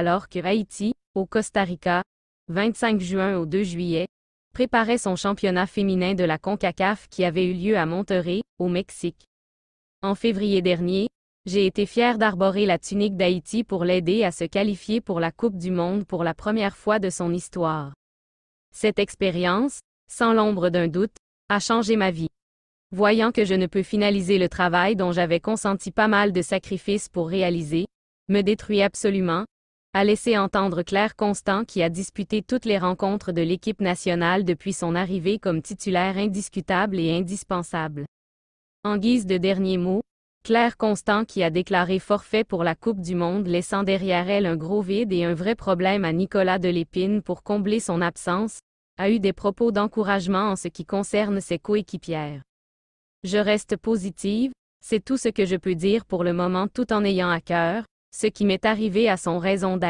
alors que Haïti, au Costa Rica, 25 juin au 2 juillet, préparait son championnat féminin de la CONCACAF qui avait eu lieu à Monterrey, au Mexique. En février dernier, j'ai été fier d'arborer la tunique d'Haïti pour l'aider à se qualifier pour la Coupe du Monde pour la première fois de son histoire. Cette expérience, sans l'ombre d'un doute, a changé ma vie. Voyant que je ne peux finaliser le travail dont j'avais consenti pas mal de sacrifices pour réaliser, me détruit absolument, a laissé entendre Claire Constant qui a disputé toutes les rencontres de l'équipe nationale depuis son arrivée comme titulaire indiscutable et indispensable. En guise de dernier mot, Claire Constant qui a déclaré forfait pour la Coupe du Monde laissant derrière elle un gros vide et un vrai problème à Nicolas Delépine pour combler son absence, a eu des propos d'encouragement en ce qui concerne ses coéquipières. Je reste positive, c'est tout ce que je peux dire pour le moment tout en ayant à cœur, ce qui m'est arrivé à son raison d'être.